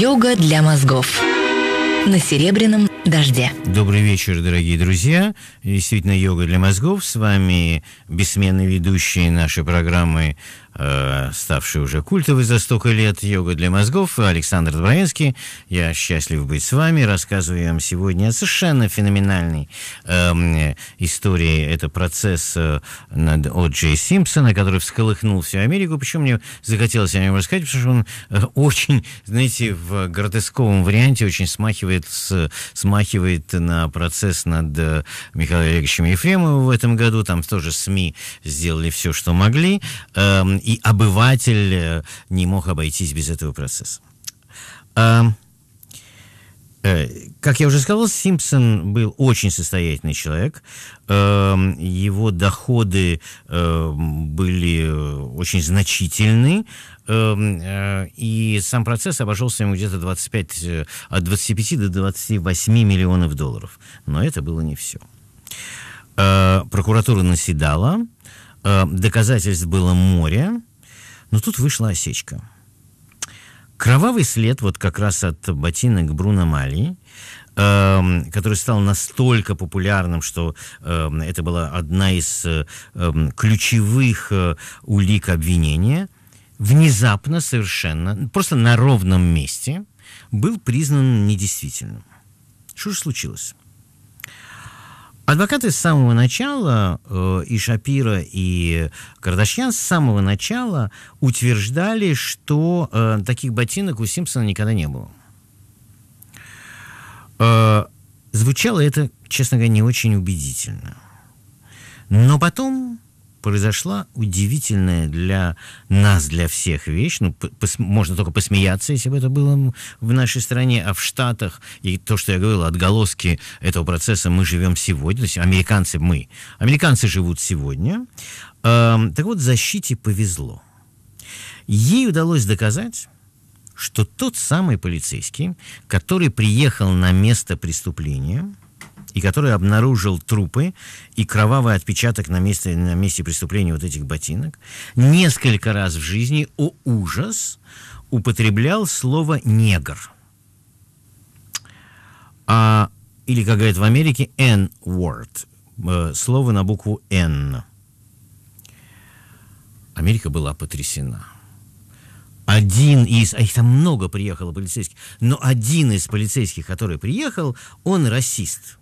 Йога для мозгов на Серебряном дожде. Добрый вечер, дорогие друзья. Действительно, йога для мозгов. С вами бессменный ведущий нашей программы, э, ставший уже культовой за столько лет, йога для мозгов, Александр Дворянский. Я счастлив быть с вами. Рассказываю вам сегодня о совершенно феноменальной э, истории. Это процесс э, над О. Джей Симпсона, который всколыхнул всю Америку. Почему мне захотелось о нем рассказать? Потому что он э, очень, знаете, в гротесковом варианте очень смахивает с, с намахивает на процесс над э, Михаилом Олеговичем Ефремовым в этом году. Там тоже СМИ сделали все, что могли. Эм, и обыватель э, не мог обойтись без этого процесса. Эм, Э, как я уже сказал, Симпсон был очень состоятельный человек. Эм, его доходы эм, были э, очень значительны. Эм, э, и сам процесс обошелся ему где-то 25, от 25 до 28 миллионов долларов. Но это было не все. Прокуратура наседала, доказательств было море, но тут вышла осечка – Кровавый след вот как раз от ботинок Бруно Мали, э, который стал настолько популярным, что э, это была одна из э, ключевых э, улик обвинения, внезапно совершенно, просто на ровном месте, был признан недействительным. Что же случилось? Адвокаты с самого начала, э, и Шапира, и Кардашьян с самого начала утверждали, что э, таких ботинок у Симпсона никогда не было. Э, звучало это, честно говоря, не очень убедительно. Но потом произошла удивительная для нас, для всех вещь. Ну, можно только посмеяться, если бы это было в нашей стране, а в Штатах. И то, что я говорил, отголоски этого процесса мы живем сегодня. То есть американцы мы. Американцы живут сегодня. Эм, так вот, защите повезло. Ей удалось доказать, что тот самый полицейский, который приехал на место преступления – и который обнаружил трупы и кровавый отпечаток на месте, на месте преступления вот этих ботинок, несколько раз в жизни, о ужас, употреблял слово «негр». А, или, как говорят в Америке, N-word, э, слово на букву n. Америка была потрясена – один из, а их там много приехало полицейских, но один из полицейских, который приехал, он расист.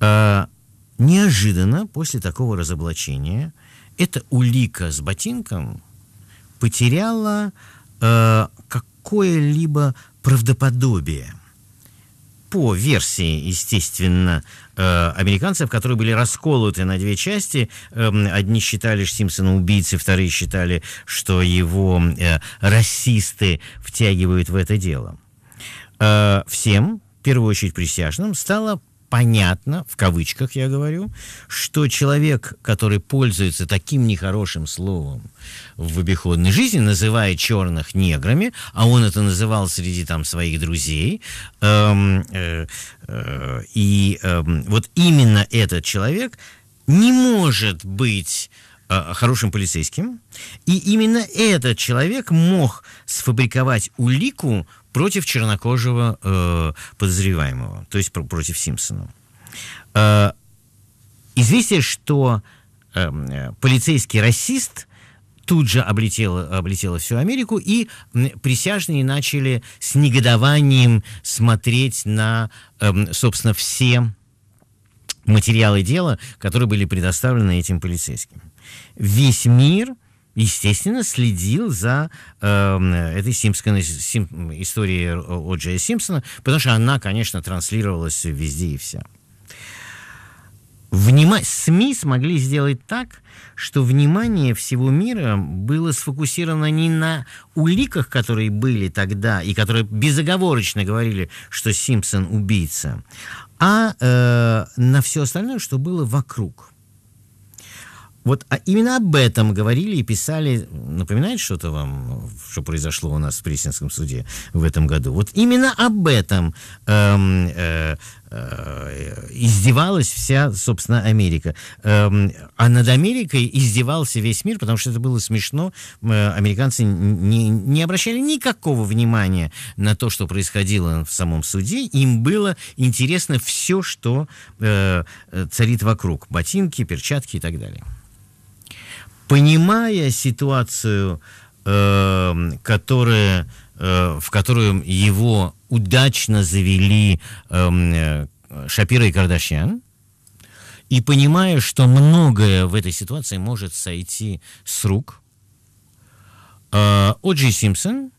А, неожиданно после такого разоблачения эта улика с ботинком потеряла э, какое-либо правдоподобие. По версии, естественно, а, американцев, которые были расколоты на две части. Эм, одни считали что Симпсона убийцей, вторые считали, что его э, расисты втягивают в это дело. всем в первую очередь присяжным, стало понятно, в кавычках я говорю, что человек, который пользуется таким нехорошим словом в обиходной жизни, называя черных неграми, а он это называл среди там своих друзей, эм, э, э, и э, вот именно этот человек не может быть э, хорошим полицейским. И именно этот человек мог сфабриковать улику против чернокожего э, подозреваемого, то есть против Симпсона. Э, известие, что э, полицейский расист тут же облетело, облетело всю Америку, и присяжные начали с негодованием смотреть на, э, собственно, все материалы дела, которые были предоставлены этим полицейским. Весь мир – естественно, следил за э, этой Симпсоной, Сим, историей О. Джея Симпсона, потому что она, конечно, транслировалась везде и вся. Внима... СМИ смогли сделать так, что внимание всего мира было сфокусировано не на уликах, которые были тогда и которые безоговорочно говорили, что Симпсон убийца, а э, на все остальное, что было вокруг. Вот а именно об этом говорили и писали. Напоминает что-то вам, что произошло у нас в Пресненском суде в этом году? Вот именно об этом эм, э, э, издевалась вся, собственно, Америка. Эм, а над Америкой издевался весь мир, потому что это было смешно. Э, американцы не, не обращали никакого внимания на то, что происходило в самом суде. Им было интересно все, что э, э, царит вокруг. Ботинки, перчатки и так далее понимая ситуацию, э, которая, э, в которую его удачно завели эм, э, Шапира и Кардашьян, и понимая, что многое в этой ситуации может сойти с рук, э, Оджи Симпсон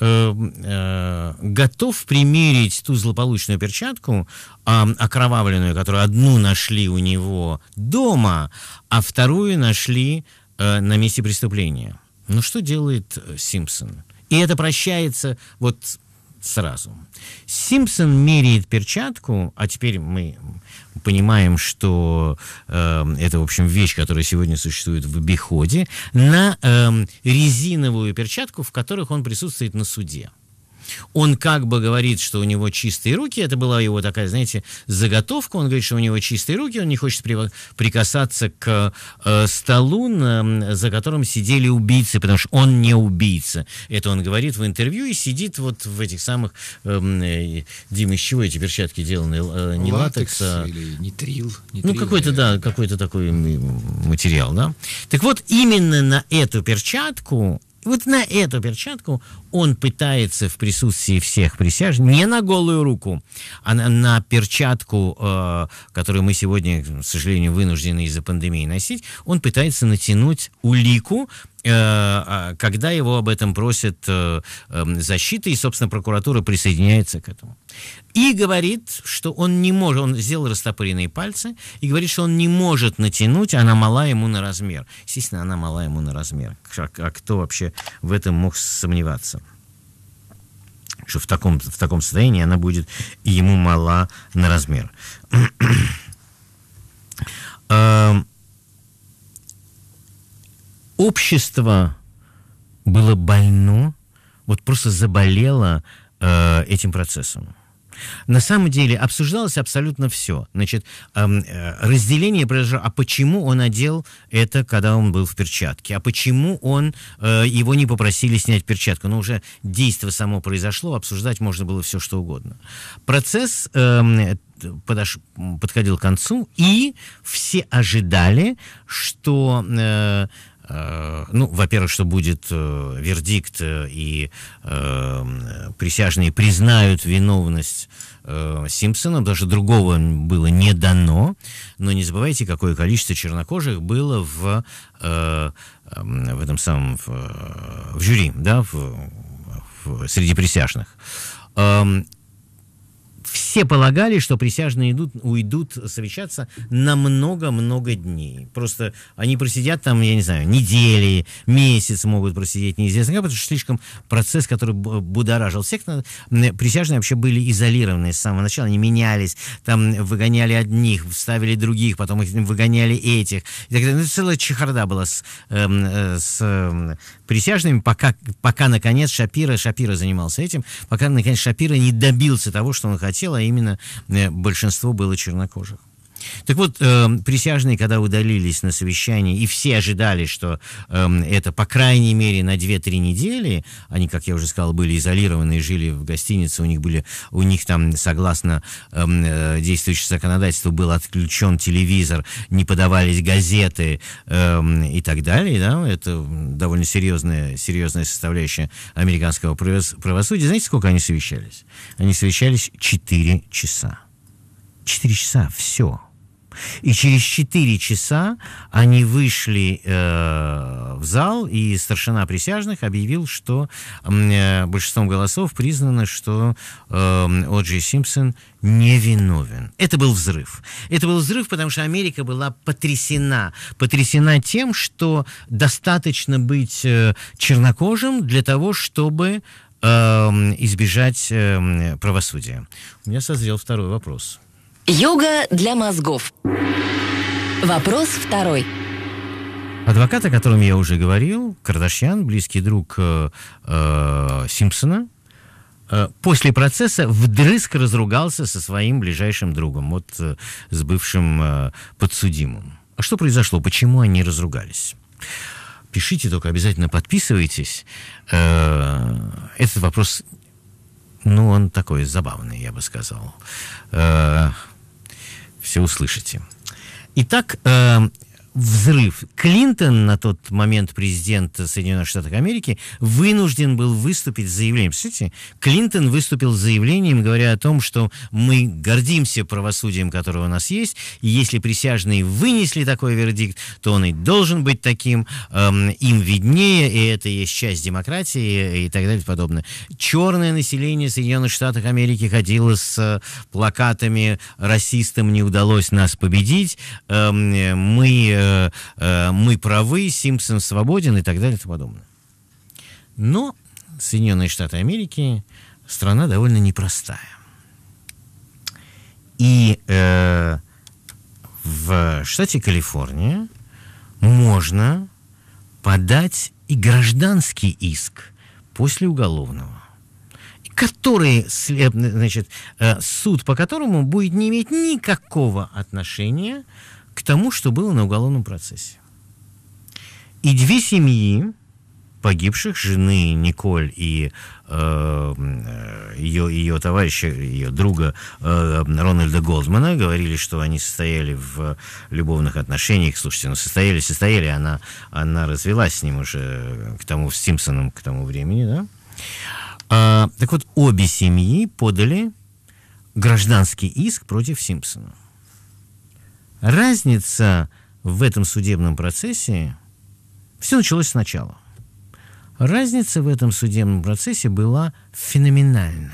э, э, готов примерить ту злополучную перчатку, э, окровавленную, которую одну нашли у него дома, а вторую нашли э, на месте преступления. Ну что делает э, Симпсон? И это прощается вот сразу. Симпсон меряет перчатку, а теперь мы понимаем, что э, это, в общем, вещь, которая сегодня существует в обиходе, на э, резиновую перчатку, в которых он присутствует на суде. Он как бы говорит, что у него чистые руки, это была его такая, знаете, заготовка, он говорит, что у него чистые руки, он не хочет прикасаться к э, столу, на, за которым сидели убийцы, потому что он не убийца. Это он говорит в интервью и сидит вот в этих самых... Э, э, Дима, из чего эти перчатки деланы? Э, не латекс, латекс а... или нитрил. нитрил ну, какой-то, да, да. какой-то такой материал, да. Так вот, именно на эту перчатку вот на эту перчатку он пытается в присутствии всех присяжных, не на голую руку, а на, на перчатку, э, которую мы сегодня, к сожалению, вынуждены из-за пандемии носить, он пытается натянуть улику, Э, а когда его об этом просит э, эм, защита, и, собственно, прокуратура присоединяется к этому. И говорит, что он не может, он сделал растопыренные пальцы, и говорит, что он не может натянуть, она мала ему на размер. Естественно, она мала ему на размер. А, а кто вообще в этом мог сомневаться? Что в таком, в таком состоянии она будет ему мала на размер. Эм, общество было больно, вот просто заболело э, этим процессом. На самом деле обсуждалось абсолютно все. Значит, эм, э, разделение произошло, а почему он одел это, когда он был в перчатке? А почему он, э, его не попросили снять перчатку? Но ну, уже действие само произошло, обсуждать можно было все, что угодно. Процесс эм, подош... подходил к концу, и все ожидали, что э, Э, ну, во-первых, что будет э, вердикт, э, и присяжные признают виновность Симпсона, даже другого было не дано, но не забывайте, какое количество чернокожих было в, в этом самом, в, в жюри, да, в, в, среди присяжных. Эм, все полагали, что присяжные идут, уйдут совещаться на много-много дней. Просто они просидят там, я не знаю, недели, месяц могут просидеть, неизвестно как, потому что слишком процесс, который будоражил всех. Присяжные вообще были изолированы с самого начала, они менялись, там выгоняли одних, вставили других, потом их выгоняли этих. И так Ну, целая чехарда была с, эм, э, с э, присяжными, пока, пока наконец Шапира, Шапира занимался этим, пока наконец Шапира не добился того, что он хотел хотел, а именно э, большинство было чернокожих. Так вот, э, присяжные, когда удалились на совещании, и все ожидали, что э, это, по крайней мере, на 2-3 недели, они, как я уже сказал, были изолированы и жили в гостинице, у них были, у них там, согласно эм, э, действующему законодательству, был отключен телевизор, не подавались газеты э, и так далее, да, это довольно серьезная, серьезная составляющая американского правосудия. Знаете, сколько они совещались? Они совещались 4 часа. 4 часа, все. И через 4 часа они вышли э, в зал, и старшина присяжных объявил, что э, большинством голосов признано, что э, эм, Оджи Симпсон невиновен. Это был взрыв. Это был взрыв, потому что Америка была потрясена. Потрясена тем, что достаточно быть э, чернокожим для того, чтобы э, избежать э, правосудия. У меня созрел второй вопрос. Йога для мозгов. Вопрос второй. Адвокат, о котором я уже говорил, Кардашьян, близкий друг э, э, Симпсона, э, после процесса вдрызг разругался со своим ближайшим другом, вот э, с бывшим э, подсудимым. А что произошло? Почему они разругались? Пишите, только обязательно подписывайтесь. Э, этот вопрос, ну, он такой забавный, я бы сказал. Э, все услышите. Итак, э, взрыв. Клинтон, на тот момент президент Соединенных Штатов Америки, вынужден был выступить с заявлением. Кстати, Клинтон выступил с заявлением, говоря о том, что мы гордимся правосудием, которое у нас есть, и если присяжные вынесли такой вердикт, то он и должен быть таким, эм, им виднее, и это есть часть демократии и, так далее и подобное. Черное население Соединенных Штатов Америки ходило с э, плакатами «Расистам не удалось нас победить», эм, э, мы э, э, мы правы, Симпсон свободен и так далее и тому подобное. Но Соединенные Штаты Америки страна довольно непростая. И э, в штате Калифорния можно подать и гражданский иск после уголовного, который, значит, э, суд по которому будет не иметь никакого отношения к тому, что было на уголовном процессе. И две семьи погибших, жены Николь и эм, э, ее, ее товарища, ее друга э, Рональда Голдмана, говорили, что они состояли в любовных отношениях. Слушайте, ну состояли, состояли, она, она развелась с ним уже к тому, с Симпсоном к тому времени, да? А, так вот, обе семьи подали гражданский иск против Симпсона. Разница в этом судебном процессе... Все началось сначала. Разница в этом судебном процессе была феноменальна.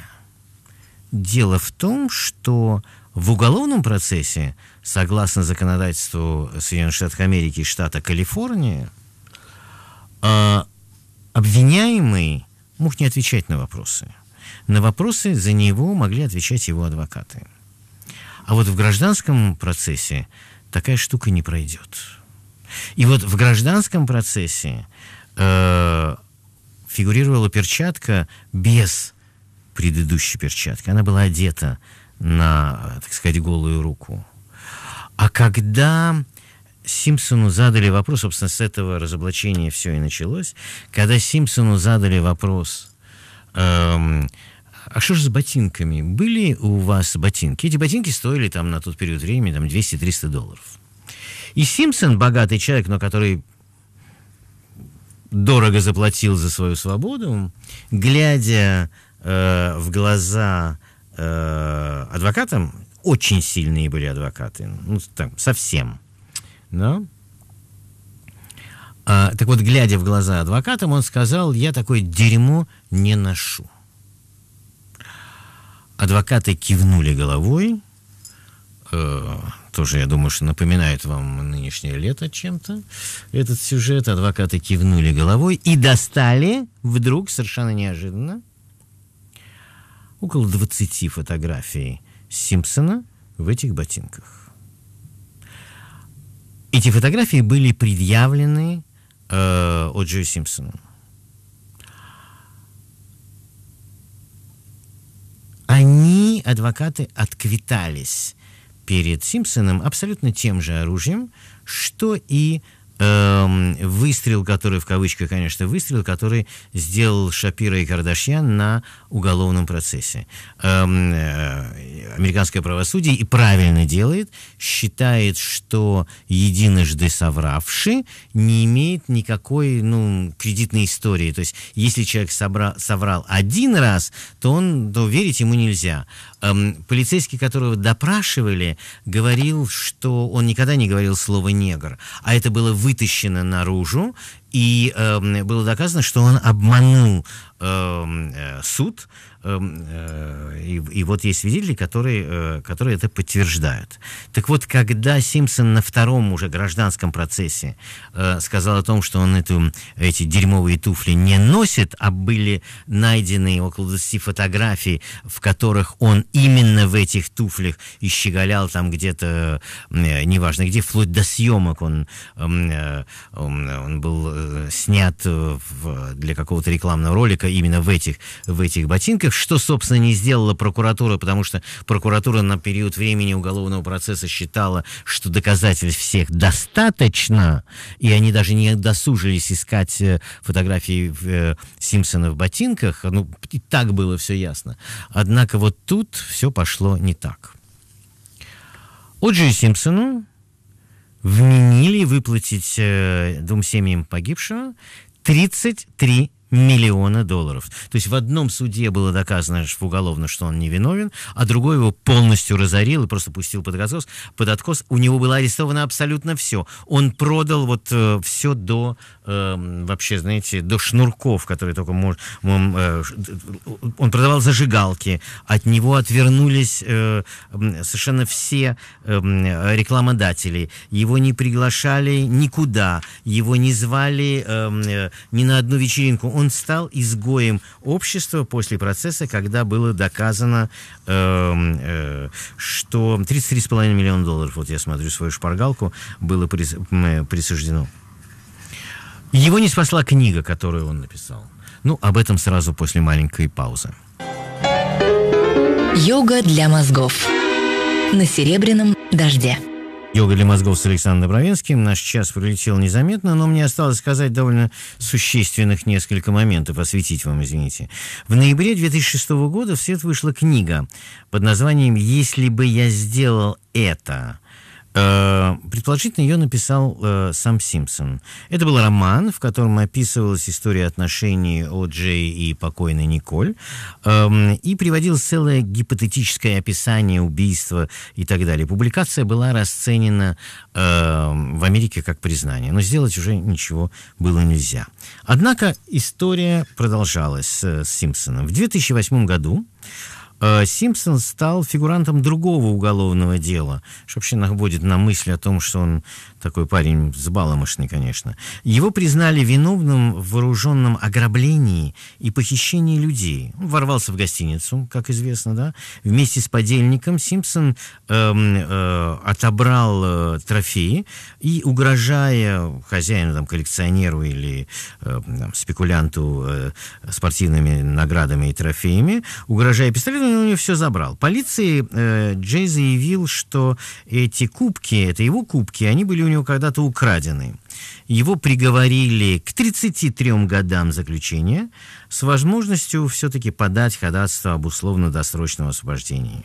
Дело в том, что в уголовном процессе, согласно законодательству Соединенных Штатов Америки и штата Калифорния, а, обвиняемый мог не отвечать на вопросы. На вопросы за него могли отвечать его адвокаты. А вот в гражданском процессе такая штука не пройдет. И вот в гражданском процессе э, фигурировала перчатка без предыдущей перчатки. Она была одета на, так сказать, голую руку. А когда Симпсону задали вопрос, собственно, с этого разоблачения все и началось, когда Симпсону задали вопрос, эм, а что же с ботинками? Были у вас ботинки? Эти ботинки стоили там на тот период времени там 200-300 долларов. И Симпсон, богатый человек, но который дорого заплатил за свою свободу, глядя э, в глаза э, адвокатам, очень сильные были адвокаты, ну, там, совсем, да? А, так вот, глядя в глаза адвокатам, он сказал, я такое дерьмо не ношу. Адвокаты кивнули головой. Э, тоже, я думаю, что напоминает вам нынешнее лето чем-то. Этот сюжет. Адвокаты кивнули головой и достали вдруг совершенно неожиданно около 20 фотографий Симпсона в этих ботинках. Эти фотографии были предъявлены э, Оджию Симпсону. Они, адвокаты, отквитались перед Симпсоном абсолютно тем же оружием, что и Эм, выстрел, который, в кавычках, конечно, выстрел, который сделал Шапира и Кардашьян на уголовном процессе. Эм, э, американское правосудие и правильно делает, считает, что единожды совравший не имеет никакой ну, кредитной истории. То есть, если человек собра- соврал один раз, то, он, то верить ему нельзя. Эм, полицейский, которого допрашивали, говорил, что он никогда не говорил слово «негр», а это было вытащено наружу, и э, было доказано, что он обманул эм, э, суд, эм, э, и, и вот есть свидетели, которые, э, которые это подтверждают. Так вот, когда Симпсон на втором уже гражданском процессе э, сказал о том, что он эту, эти дерьмовые туфли не носит, а были найдены около 20 фотографий, в которых он именно в этих туфлях и щеголял там где-то, э, неважно где, вплоть до съемок он, э, он был Э, снят э, в, для какого-то рекламного ролика именно в этих, в этих ботинках, что, собственно, не сделала прокуратура, потому что прокуратура на период времени уголовного процесса считала, что доказательств всех достаточно, и они даже не досужились искать э, фотографии э, Симпсона в ботинках, ну, и так было все ясно. Однако вот тут все пошло не так. Джей Симпсону вменили выплатить э, двум семьям погибшего 33 миллиона долларов. То есть в одном суде было доказано что уголовно, что он невиновен, а другой его полностью разорил и просто пустил под откос. Под откос у него было арестовано абсолютно все. Он продал вот э, все до э, вообще, знаете, до шнурков, которые только может. Он, э, э, он продавал зажигалки, от него отвернулись э, совершенно все э, рекламодатели. Его не приглашали никуда, его не звали эм, э, ни на одну вечеринку. Он он стал изгоем общества после процесса, когда было доказано, эм, э, что 33,5 миллиона долларов, вот я смотрю свою шпаргалку, было э, присуждено. Его не спасла книга, которую он написал. Ну, об этом сразу после маленькой паузы. Йога для мозгов. На серебряном дожде. Йога для мозгов с Александром Добровинским. Наш час пролетел незаметно, но мне осталось сказать довольно существенных несколько моментов, осветить вам, извините. В ноябре 2006 года в свет вышла книга под названием «Если бы я сделал это», Э, предположительно, ее написал э, сам Симпсон. Это был роман, в котором описывалась история отношений О. Джей и покойной Николь, э, и приводилось целое гипотетическое описание убийства и так далее. Публикация была расценена э, в Америке как признание, но сделать уже ничего было нельзя. Однако история продолжалась э, с Симпсоном. В 2008 году Э, Симпсон стал фигурантом другого уголовного дела, что вообще наводит на мысль о том, что он такой парень взбаламошный, конечно. Его признали виновным в вооруженном ограблении и похищении людей. Он ворвался в гостиницу, как известно, да. Вместе с подельником Симпсон эм, э, отобрал э, трофеи и, угрожая хозяину, там, коллекционеру или э, там, спекулянту э, спортивными наградами и трофеями, угрожая пистолетом, он у него все забрал. Полиции э, Джей заявил, что эти кубки, это его кубки, они были у него него когда-то украдены. Его приговорили к 33 годам заключения с возможностью все-таки подать ходатайство об условно-досрочном освобождении.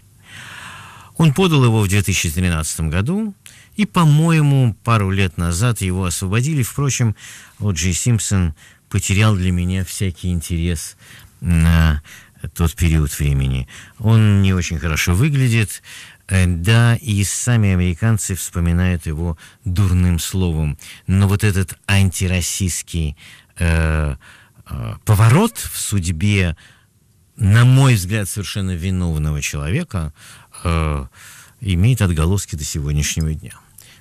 Он подал его в 2013 году, и, по-моему, пару лет назад его освободили. Впрочем, вот Джей Симпсон потерял для меня всякий интерес на тот период времени. Он не очень хорошо выглядит, Э, да, и сами американцы вспоминают его дурным словом. Но вот этот антироссийский э, э, поворот в судьбе, на мой взгляд, совершенно виновного человека, э, имеет отголоски до сегодняшнего дня.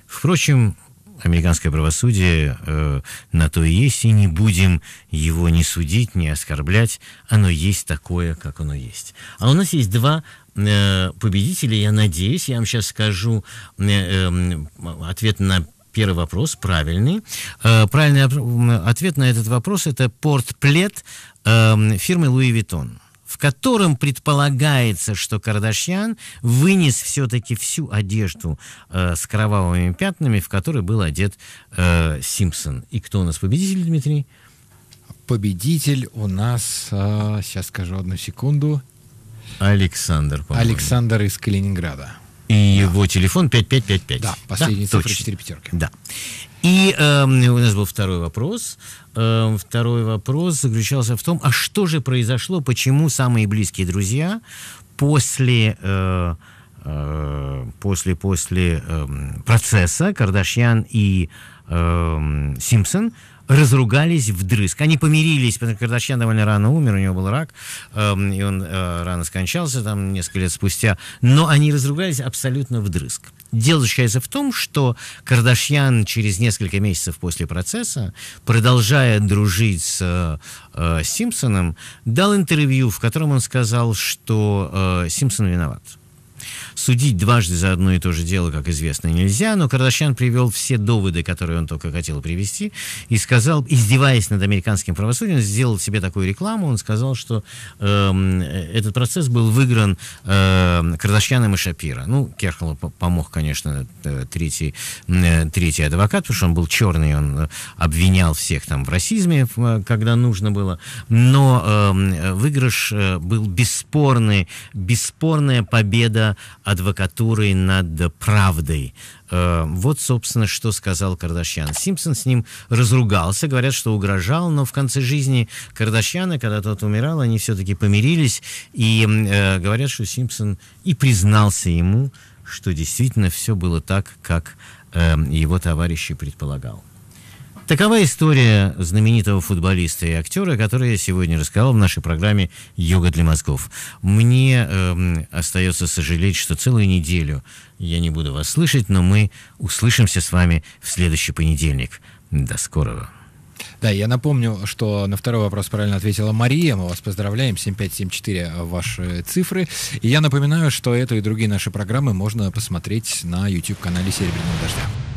Впрочем, американское правосудие э, на то и есть, и не будем его ни судить, ни оскорблять. Оно есть такое, как оно есть. А у нас есть два Э, победителей, я надеюсь, я вам сейчас скажу э, эм, ответ на первый вопрос правильный. Э, правильный ответ на этот вопрос это портплет эм, фирмы луи Vuitton в котором предполагается, что Кардашьян вынес все-таки всю одежду э, с кровавыми пятнами, в которой был одет э, Симпсон. И кто у нас победитель, Дмитрий? Победитель у нас, э, сейчас скажу одну секунду, Александр, по-моему. Александр из Калининграда. И да. его телефон 5555. Да, последние да, цифры 4 пятерки. Да. И э, у нас был второй вопрос. Э, второй вопрос заключался в том, а что же произошло, почему самые близкие друзья после... Э, э после, после э, процесса Кардашьян и э, Симпсон разругались вдрызг. Они помирились, потому что Кардашьян довольно рано умер, у него был рак, э, и он э, рано скончался, там, несколько лет спустя. Но они разругались абсолютно вдрызг. Дело заключается в том, что Кардашьян через несколько месяцев после процесса, продолжая дружить с э, э Симпсоном, дал интервью, в котором он сказал, что э, Симпсон виноват Судить дважды за одно и то же дело, как известно, нельзя, но Кардашьян привел все доводы, которые он только хотел привести, и сказал, издеваясь над американским правосудием, сделал себе такую рекламу, он сказал, что э, этот процесс был выигран э, Кардашьяном и Шапира. Ну, Керхолу помог, конечно, э, третий, э, третий адвокат, потому что он был черный, он э, обвинял всех там в расизме, когда нужно было, но эм, э, выигрыш был бесспорный, бесспорная победа адвокатурой над правдой. Э, вот, собственно, что сказал Кардашьян. Симпсон с ним разругался, говорят, что угрожал, но в конце жизни Кардашьяна, когда тот умирал, они все-таки помирились, и э, говорят, что Симпсон и признался ему, что действительно все было так, как э, его товарищи предполагал. Такова история знаменитого футболиста и актера, который я сегодня рассказал в нашей программе «Йога для мозгов». Мне э, остается сожалеть, что целую неделю я не буду вас слышать, но мы услышимся с вами в следующий понедельник. До скорого. Да, я напомню, что на второй вопрос правильно ответила Мария. Мы вас поздравляем. 7574 ваши цифры. И я напоминаю, что эту и другие наши программы можно посмотреть на YouTube-канале «Серебряного дождя».